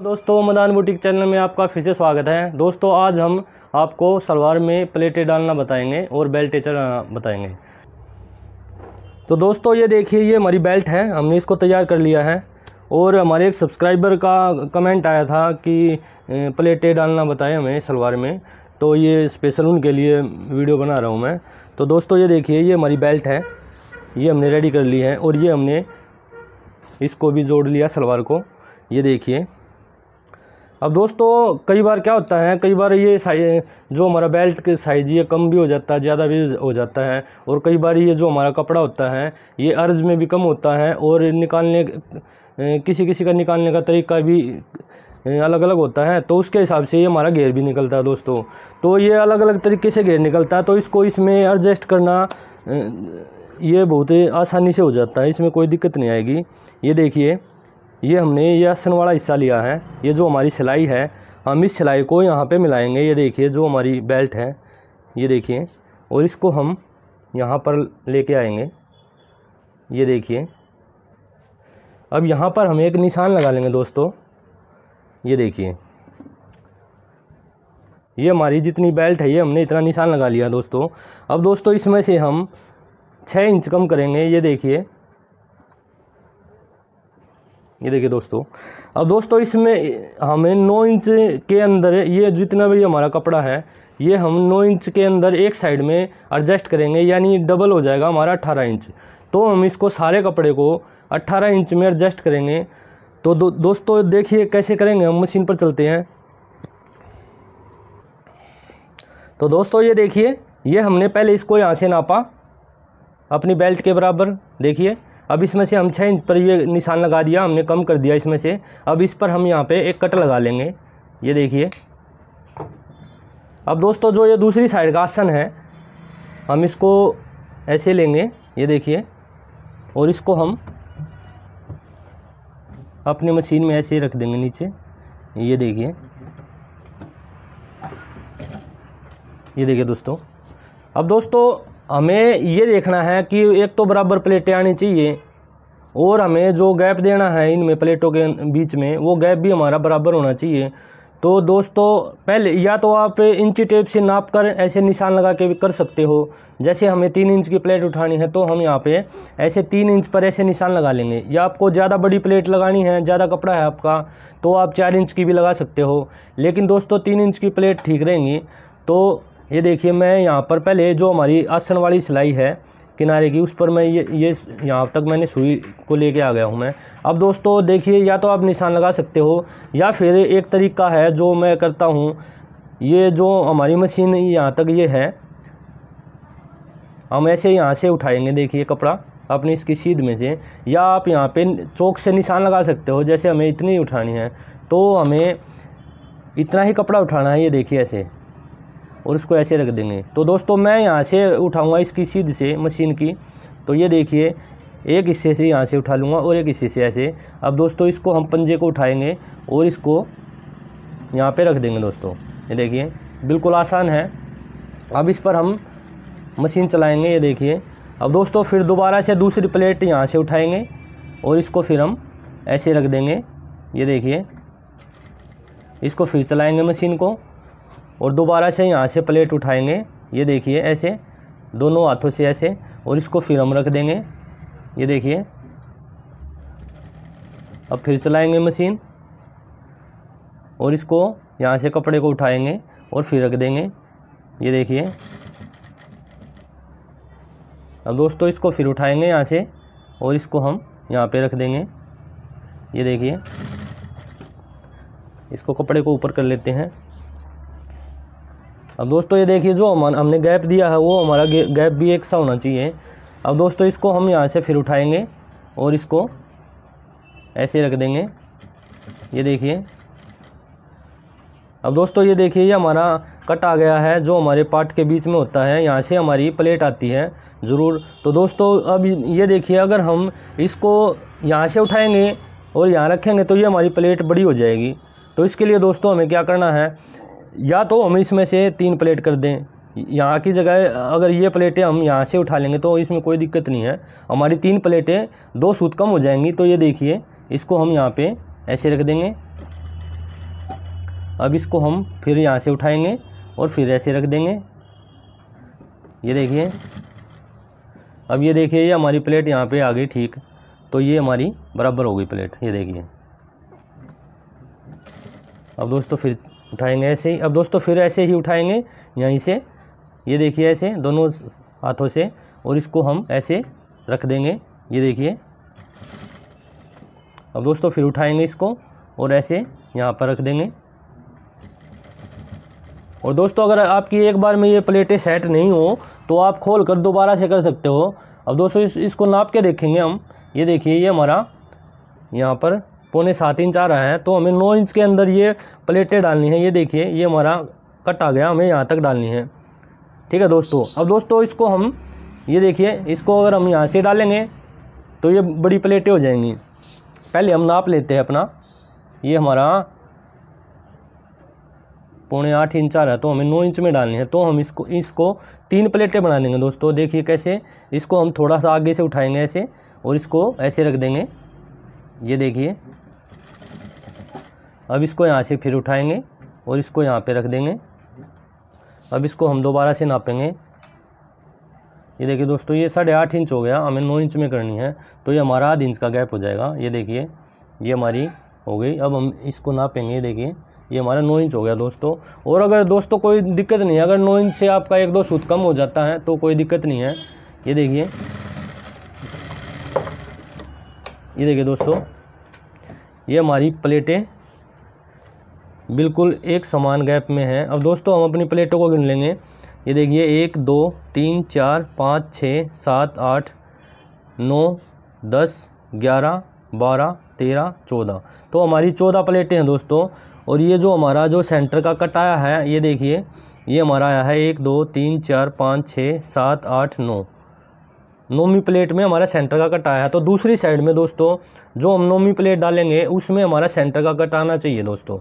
तो दोस्तों Madan boutique channel में आपका फिर से स्वागत है दोस्तों आज हम आपको सलवार में प्लेटें डालना बताएंगे और बेल्ट चलाना बताएंगे तो दोस्तों ये देखिए ये हमारी बेल्ट है हमने इसको तैयार कर लिया है और हमारे एक सब्सक्राइबर का कमेंट आया था कि प्लेटें डालना बताएं हमें सलवार में तो ये स्पेशल उनके लिए वीडियो बना रहा हूँ मैं तो दोस्तों ये देखिए ये हमारी बेल्ट है ये हमने रेडी कर ली है और ये हमने इसको भी जोड़ लिया सलवार को ये देखिए अब दोस्तों कई बार क्या होता है कई बार ये जो हमारा बेल्ट के साइज ये कम भी हो जाता है ज़्यादा भी हो जाता है और कई बार ये जो हमारा कपड़ा होता है ये अर्ज में भी कम होता है और निकालने किसी किसी का निकालने का तरीका भी अलग अलग होता है तो उसके हिसाब से ये हमारा घेर भी निकलता है दोस्तों तो ये अलग अलग तरीके से घेर निकलता है तो इसको इसमें एडजस्ट करना ये बहुत आसानी से हो जाता है इसमें कोई दिक्कत नहीं आएगी ये देखिए ये हमने ये आसनवाड़ा हिस्सा लिया है ये जो हमारी सिलाई है हम इस सिलाई को यहाँ पे मिलाएंगे ये देखिए जो हमारी बेल्ट है ये देखिए और इसको हम यहाँ पर लेके आएंगे ये देखिए अब यहाँ पर हम एक निशान लगा लेंगे दोस्तों ये देखिए ये हमारी जितनी बेल्ट है ये हमने इतना निशान लगा लिया दोस्तों अब दोस्तों इसमें से हम छः इंच कम करेंगे ये देखिए ये देखिए दोस्तों अब दोस्तों इसमें हमें नौ इंच के अंदर ये जितना भी हमारा कपड़ा है ये हम नौ इंच के अंदर एक साइड में एडजस्ट करेंगे यानी डबल हो जाएगा हमारा अट्ठारह इंच तो हम इसको सारे कपड़े को अट्ठारह इंच में एडजस्ट करेंगे तो दो, दोस्तों देखिए कैसे करेंगे हम मशीन पर चलते हैं तो दोस्तों ये देखिए ये हमने पहले इसको यहाँ से नापा अपनी बेल्ट के बराबर देखिए अब इसमें से हम छः इंच पर ये निशान लगा दिया हमने कम कर दिया इसमें से अब इस पर हम यहाँ पे एक कट लगा लेंगे ये देखिए अब दोस्तों जो ये दूसरी साइड का आसन है हम इसको ऐसे लेंगे ये देखिए और इसको हम अपनी मशीन में ऐसे रख देंगे नीचे ये देखिए ये देखिए दोस्तों अब दोस्तों हमें ये देखना है कि एक तो बराबर प्लेटें आनी चाहिए और हमें जो गैप देना है इनमें प्लेटों के बीच में वो गैप भी हमारा बराबर होना चाहिए तो दोस्तों पहले या तो आप इंची टेप से नाप कर ऐसे निशान लगा के भी कर सकते हो जैसे हमें तीन इंच की प्लेट उठानी है तो हम यहाँ पे ऐसे तीन इंच पर ऐसे निशान लगा लेंगे या आपको ज़्यादा बड़ी प्लेट लगानी है ज़्यादा कपड़ा है आपका तो आप चार इंच की भी लगा सकते हो लेकिन दोस्तों तीन इंच की प्लेट ठीक रहेंगी तो ये देखिए मैं यहाँ पर पहले जो हमारी आसन वाली सिलाई है किनारे की उस पर मैं ये ये यहाँ तक मैंने सुई को लेके आ गया हूँ मैं अब दोस्तों देखिए या तो आप निशान लगा सकते हो या फिर एक तरीका है जो मैं करता हूँ ये जो हमारी मशीन यहाँ तक ये है हम ऐसे यहाँ से उठाएंगे देखिए कपड़ा अपनी इसकी सीध में से या आप यहाँ पे चौक से निशान लगा सकते हो जैसे हमें इतनी उठानी है तो हमें इतना ही कपड़ा उठाना है ये देखिए ऐसे और इसको ऐसे रख देंगे तो दोस्तों मैं यहाँ से उठाऊँगा इसकी सीध से मशीन की तो ये देखिए एक हिस्से से यहाँ से उठा लूँगा और एक हिस्से से ऐसे अब दोस्तों इसको हम पंजे को उठाएंगे और इसको यहाँ पे रख देंगे दोस्तों ये देखिए बिल्कुल आसान है अब इस पर हम मशीन चलाएंगे ये देखिए अब दोस्तों फिर दोबारा से दूसरी प्लेट यहाँ से उठाएंगे और इसको फिर हम ऐसे रख देंगे ये देखिए इसको फिर चलाएंगे मशीन को और दोबारा से यहाँ से प्लेट उठाएंगे ये देखिए ऐसे दोनों हाथों से ऐसे और इसको फिर हम रख देंगे ये देखिए अब फिर चलाएंगे मशीन और इसको यहाँ से कपड़े को उठाएंगे और फिर रख देंगे ये देखिए अब दोस्तों इसको फिर उठाएंगे यहाँ से और इसको हम यहाँ पे रख देंगे ये देखिए इसको कपड़े को ऊपर कर लेते हैं अब दोस्तों ये देखिए जो हम हमने गैप दिया है वो हमारा गैप भी एक सा होना चाहिए अब दोस्तों इसको हम यहाँ से फिर उठाएंगे और इसको ऐसे रख देंगे ये देखिए अब दोस्तों ये देखिए ये हमारा कट आ गया है जो हमारे पार्ट के बीच में होता है यहाँ से हमारी प्लेट आती है ज़रूर तो दोस्तों अब ये देखिए अगर हम इसको यहाँ से उठाएंगे और यहाँ रखेंगे तो ये हमारी प्लेट बड़ी हो जाएगी तो इसके लिए दोस्तों हमें क्या करना है या तो हम इसमें से तीन प्लेट कर दें यहाँ की जगह अगर ये प्लेटें हम यहाँ से उठा लेंगे तो इसमें कोई दिक्कत नहीं है हमारी तीन प्लेटें दो सूत कम हो जाएंगी तो ये देखिए इसको हम यहाँ पे ऐसे रख देंगे अब इसको हम फिर यहाँ से उठाएंगे और फिर ऐसे रख देंगे ये देखिए अब ये देखिए ये हमारी प्लेट यहाँ पे आ गई ठीक तो ये हमारी बराबर हो गई प्लेट ये देखिए अब दोस्तों फिर उठाएंगे ऐसे ही अब दोस्तों फिर ऐसे ही उठाएंगे यहीं से ये देखिए ऐसे दोनों हाथों से और इसको हम ऐसे रख देंगे ये देखिए अब दोस्तों फिर उठाएंगे इसको और ऐसे यहाँ पर रख देंगे और दोस्तों अगर आपकी एक बार में ये प्लेटें सेट नहीं हो तो आप खोल कर दोबारा से कर सकते हो अब दोस्तों इस इसको नाप के देखेंगे हम ये देखिए ये हमारा यहाँ पर पौने सात इंच आ रहा है तो हमें नौ इंच के अंदर ये प्लेटें डालनी है ये देखिए ये हमारा कट आ गया हमें यहाँ तक डालनी है ठीक है दोस्तों अब दोस्तों इसको हम ये देखिए इसको अगर हम यहाँ से डालेंगे तो ये बड़ी प्लेटें हो जाएंगी पहले हम नाप लेते हैं अपना ये हमारा पौने आठ इंच आ रहा है तो हमें नौ इंच में डालनी है तो हम इसको इसको तीन प्लेटें बना देंगे दोस्तों देखिए कैसे इसको हम थोड़ा सा आगे से उठाएंगे ऐसे और इसको ऐसे रख देंगे ये देखिए अब इसको यहाँ से फिर उठाएंगे और इसको यहाँ पे रख देंगे अब इसको हम दोबारा से नापेंगे ये देखिए दोस्तों ये साढ़े आठ इंच हो गया हमें नौ इंच में करनी है तो ये हमारा आध इंच का गैप हो जाएगा ये देखिए ये हमारी हो गई अब हम इसको नापेंगे ये देखिए ये हमारा नौ इंच हो गया दोस्तों और अगर दोस्तों कोई दिक्कत नहीं है अगर नौ इंच से आपका एक दो सूत कम हो जाता है तो कोई दिक्कत नहीं है ये देखिए ये देखिए दोस्तों ये हमारी प्लेटें बिल्कुल एक समान गैप में है अब दोस्तों हम अपनी प्लेटों को गिन लेंगे ये देखिए एक दो तीन चार पाँच छः सात आठ नौ दस ग्यारह बारह तेरह चौदह तो हमारी चौदह प्लेटें हैं दोस्तों और ये जो हमारा जो सेंटर का कट आया है ये देखिए ये हमारा आया है एक दो तीन चार पाँच छः सात आठ नौ नोमी प्लेट में हमारा सेंटर का कट आया तो दूसरी साइड में दोस्तों जो हम नोमी प्लेट डालेंगे उसमें हमारा सेंटर का कट आना चाहिए दोस्तों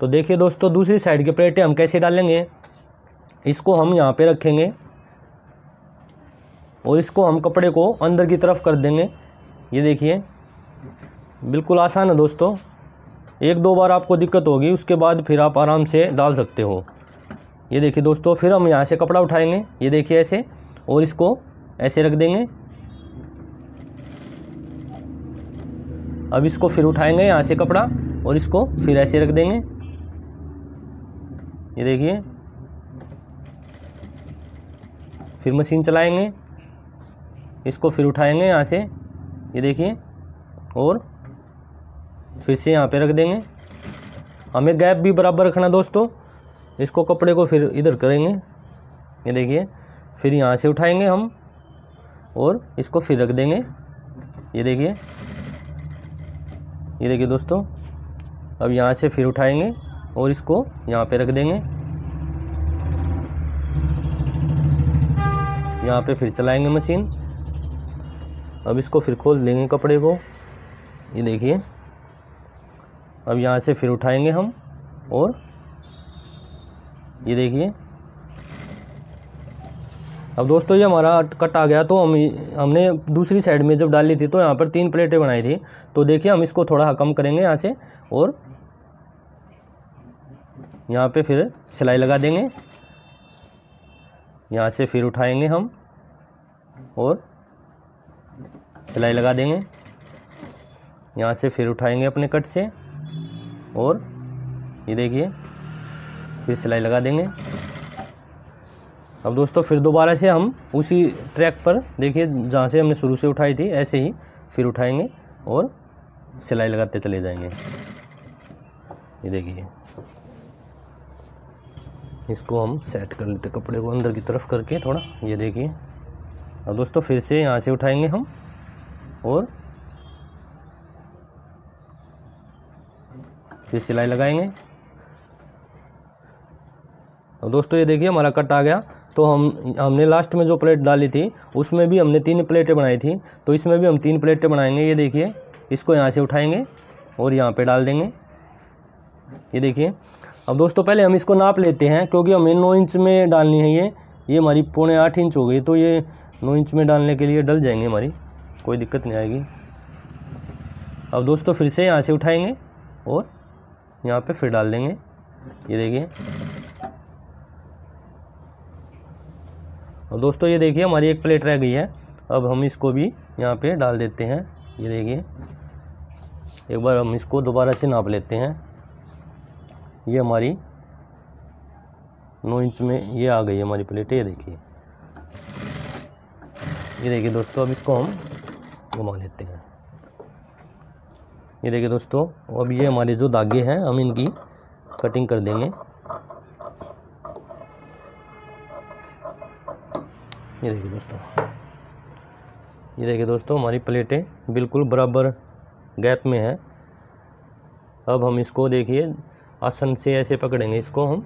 तो देखिए दोस्तों दूसरी साइड की प्लेटें हम कैसे डालेंगे इसको हम यहाँ पे रखेंगे और इसको हम कपड़े को अंदर की तरफ कर देंगे ये देखिए बिल्कुल आसान है दोस्तों एक दो बार आपको दिक्कत होगी उसके बाद फिर आप आराम से डाल सकते हो ये देखिए दोस्तों फिर हम यहाँ से कपड़ा उठाएंगे ये देखिए ऐसे और इसको ऐसे रख देंगे अब इसको फिर उठाएंगे यहाँ से कपड़ा और इसको फिर ऐसे रख देंगे ये देखिए फिर मशीन चलाएंगे इसको फिर उठाएंगे यहाँ से ये देखिए और फिर से यहाँ पे रख देंगे हमें गैप भी बराबर रखना दोस्तों इसको कपड़े को फिर इधर करेंगे ये देखिए फिर यहाँ से उठाएंगे हम और इसको फिर रख देंगे ये देखिए ये देखिए दोस्तों अब यहाँ से फिर उठाएंगे और इसको यहाँ पे रख देंगे यहाँ पे फिर चलाएंगे मशीन अब इसको फिर खोल देंगे कपड़े को ये देखिए अब यहाँ से फिर उठाएंगे हम और ये देखिए अब दोस्तों ये हमारा कट आ गया तो हम हमने दूसरी साइड में जब डाली थी तो यहाँ पर तीन प्लेटें बनाई थी तो देखिए हम इसको थोड़ा कम करेंगे यहाँ से और यहाँ पे फिर सिलाई लगा देंगे यहाँ से फिर उठाएंगे हम और सिलाई लगा देंगे यहाँ से फिर उठाएंगे अपने कट से और ये देखिए फिर सिलाई लगा देंगे अब दोस्तों फिर दोबारा से हम उसी ट्रैक पर देखिए जहाँ से हमने शुरू से उठाई थी ऐसे ही फिर उठाएंगे और सिलाई लगाते चले जाएंगे ये देखिए इसको हम सेट कर लेते कपड़े को अंदर की तरफ करके थोड़ा ये देखिए अब दोस्तों फिर से यहाँ से उठाएंगे हम और फिर सिलाई लगाएंगे दोस्तों ये देखिए हमारा कट आ गया तो हम हमने लास्ट में जो प्लेट डाली थी उसमें भी हमने तीन प्लेटें बनाई थी तो इसमें भी हम तीन प्लेटें बनाएंगे ये देखिए इसको यहाँ से उठाएंगे और यहाँ पे डाल देंगे ये देखिए अब दोस्तों पहले हम इसको नाप लेते हैं क्योंकि हमें नौ इंच में डालनी है ये ये हमारी पौने आठ इंच हो गई तो ये नौ इंच में डालने के लिए डल जाएंगे हमारी कोई दिक्कत नहीं आएगी अब दोस्तों फिर से यहाँ से उठाएँगे और यहाँ पर फिर डाल देंगे ये देखिए और दोस्तों ये देखिए हमारी एक प्लेट रह गई है अब हम इसको भी यहाँ पे डाल देते हैं ये देखिए एक बार हम इसको दोबारा से नाप लेते हैं ये हमारी नौ इंच में ये आ गई हमारी प्लेट ये देखिए ये देखिए दोस्तों अब इसको हम घुमा लेते हैं ये देखिए दोस्तों अब ये हमारे जो धागे हैं हम इनकी कटिंग कर देंगे ये देखिए दोस्तों ये देखिए दोस्तों हमारी प्लेटें बिल्कुल बराबर गैप में है अब हम इसको देखिए आसन से ऐसे पकड़ेंगे इसको हम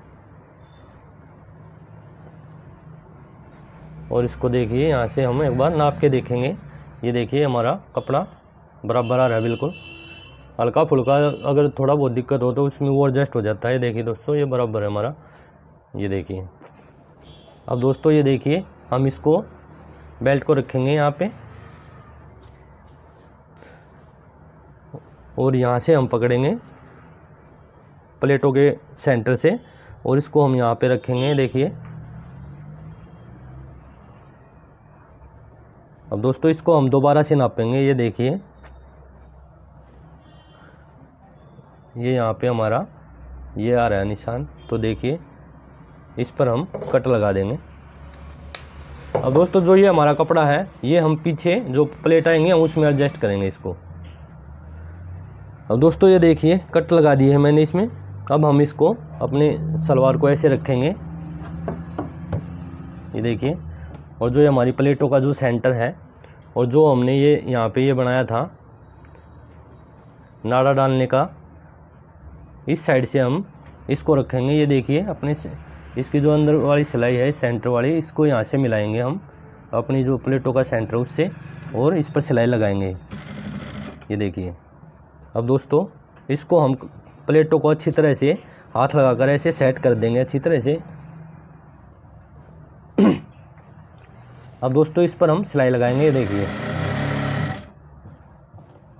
और इसको देखिए यहाँ से हम एक बार नाप के देखेंगे ये देखिए हमारा कपड़ा बराबर आ रहा है बिल्कुल हल्का फुल्का अगर थोड़ा बहुत दिक्कत हो तो उसमें वो एडजस्ट हो जाता है देखिए दोस्तों ये बराबर है हमारा ये देखिए अब दोस्तों ये देखिए हम इसको बेल्ट को रखेंगे यहाँ पे और यहाँ से हम पकड़ेंगे प्लेटों के सेंटर से और इसको हम यहाँ पे रखेंगे देखिए अब दोस्तों इसको हम दोबारा से नापेंगे ये देखिए ये यहाँ पे हमारा ये आ रहा है निशान तो देखिए इस पर हम कट लगा देंगे अब दोस्तों जो ये हमारा कपड़ा है ये हम पीछे जो प्लेट आएंगे हम उसमें एडजस्ट करेंगे इसको अब दोस्तों ये देखिए कट लगा दिए है मैंने इसमें अब हम इसको अपने सलवार को ऐसे रखेंगे ये देखिए और जो ये हमारी प्लेटों का जो सेंटर है और जो हमने ये यहाँ पे ये बनाया था नाड़ा डालने का इस साइड से हम इसको रखेंगे ये देखिए अपने इसकी जो अंदर वाली सिलाई है सेंटर वाली इसको यहाँ से मिलाएंगे हम अपनी जो प्लेटों का सेंटर उससे और इस पर सिलाई लगाएंगे ये देखिए अब दोस्तों इसको हम प्लेटों को अच्छी तरह से हाथ लगाकर ऐसे सेट कर देंगे अच्छी तरह से अब दोस्तों इस पर हम सिलाई लगाएंगे ये देखिए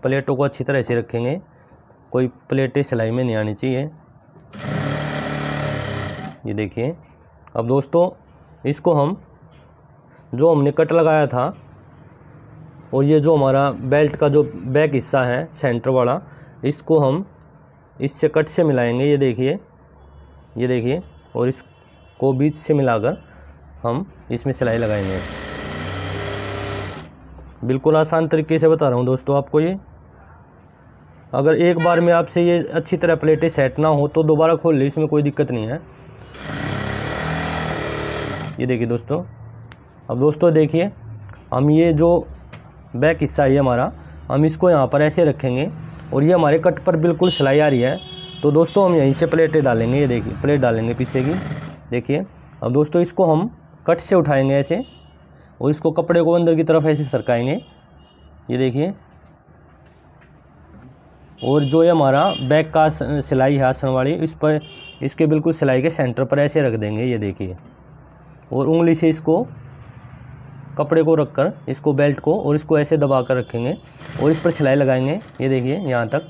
प्लेटों को अच्छी तरह से रखेंगे कोई प्लेटें सिलाई में नहीं आनी चाहिए ये देखिए अब दोस्तों इसको हम जो हमने कट लगाया था और ये जो हमारा बेल्ट का जो बैक हिस्सा है सेंटर वाला इसको हम इससे कट से मिलाएंगे ये देखिए ये देखिए और इसको बीच से मिलाकर हम इसमें सिलाई लगाएंगे बिल्कुल आसान तरीके से बता रहा हूँ दोस्तों आपको ये अगर एक बार में आपसे ये अच्छी तरह प्लेटें सेट ना हो तो दोबारा खोल ली इसमें कोई दिक्कत नहीं है ये देखिए दोस्तों अब दोस्तों देखिए हम ये जो बैक हिस्सा है हमारा हम इसको यहाँ पर ऐसे रखेंगे और ये हमारे कट पर बिल्कुल सिलाई आ रही है तो दोस्तों हम यहीं से प्लेटें डालेंगे ये देखिए प्लेट डालेंगे पीछे की देखिए अब दोस्तों इसको हम कट से उठाएंगे ऐसे और इसको कपड़े को अंदर की तरफ ऐसे सरकाएंगे ये देखिए और जो ये हमारा बैक का सिलाई है आसन वाली इस पर इसके बिल्कुल सिलाई के सेंटर पर ऐसे रख देंगे ये देखिए और उंगली से इसको कपड़े को रखकर इसको बेल्ट को और इसको ऐसे दबा कर रखेंगे और इस पर सिलाई लगाएंगे ये देखिए यहाँ तक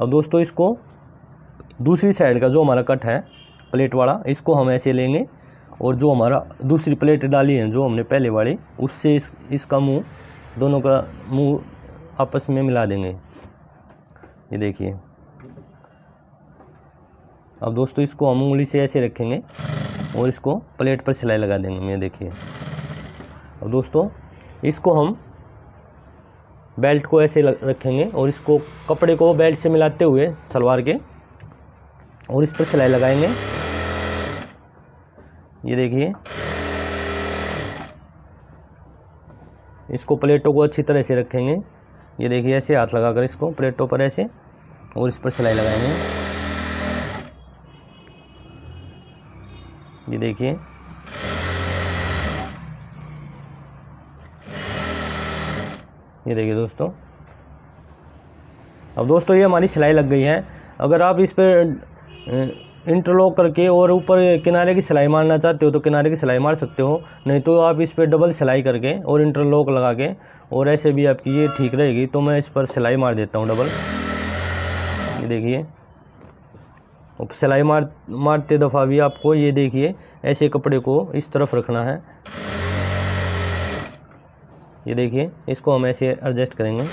अब दोस्तों इसको दूसरी साइड का जो हमारा कट है प्लेट वाला इसको हम ऐसे लेंगे और जो हमारा दूसरी प्लेट डाली है जो हमने पहले वाली उससे इस इसका मुंह दोनों का मुंह आपस में मिला देंगे ये देखिए अब दोस्तों इसको हम उंगली से ऐसे रखेंगे और इसको प्लेट पर सिलाई लगा देंगे ये देखिए अब दोस्तों इसको हम बेल्ट को ऐसे रखेंगे और इसको कपड़े को बेल्ट से मिलाते हुए सलवार के और इस पर सिलाई लगाएंगे ये देखिए इसको प्लेटों को अच्छी तरह से रखेंगे ये देखिए ऐसे हाथ लगाकर इसको प्लेटों पर ऐसे और इस पर सिलाई लगाएंगे ये देखिए ये देखिए दोस्तों अब दोस्तों ये हमारी सिलाई लग गई है अगर आप इस पर इंटरलॉक करके और ऊपर किनारे की सिलाई मारना चाहते हो तो किनारे की सिलाई मार सकते हो नहीं तो आप इस पर डबल सिलाई करके और इंटरलॉक लगा के और ऐसे भी आपकी ये ठीक रहेगी तो मैं इस पर सिलाई मार देता हूँ डबल ये देखिए और सिलाई मार मारते दफ़ा भी आपको ये देखिए ऐसे कपड़े को इस तरफ रखना है ये देखिए इसको हम ऐसे एडजस्ट करेंगे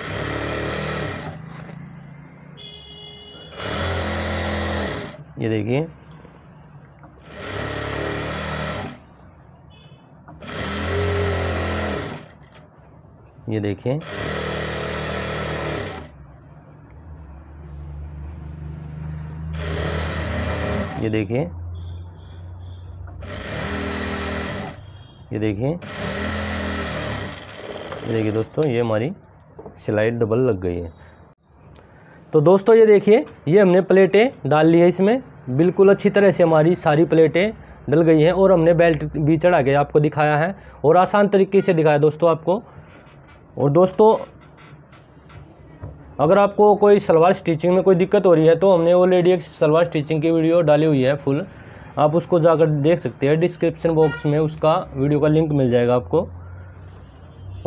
ये देखिए ये देखिए ये देखिए ये देखिए ये देखिए दोस्तों ये हमारी स्लाइड डबल लग गई है तो दोस्तों ये देखिए ये हमने प्लेटें डाल ली है इसमें बिल्कुल अच्छी तरह से हमारी सारी प्लेटें डल गई हैं और हमने बेल्ट भी चढ़ा के आपको दिखाया है और आसान तरीके से दिखाया दोस्तों आपको और दोस्तों अगर आपको कोई सलवार स्टिचिंग में कोई दिक्कत हो रही है तो हमने ऑलरेडी एक सलवार स्टिचिंग की वीडियो डाली हुई है फुल आप उसको जाकर देख सकते हैं डिस्क्रिप्शन बॉक्स में उसका वीडियो का लिंक मिल जाएगा आपको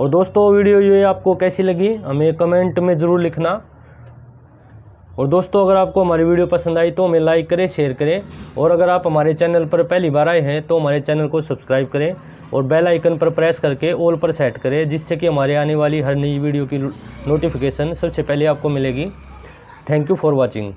और दोस्तों वीडियो ये आपको कैसी लगी हमें कमेंट में ज़रूर लिखना और दोस्तों अगर आपको हमारी वीडियो पसंद आई तो हमें लाइक करें शेयर करें और अगर आप हमारे चैनल पर पहली बार आए हैं तो हमारे चैनल को सब्सक्राइब करें और बेल आइकन पर प्रेस करके ऑल पर सेट करें जिससे कि हमारे आने वाली हर नई वीडियो की नोटिफिकेशन सबसे पहले आपको मिलेगी थैंक यू फॉर वॉचिंग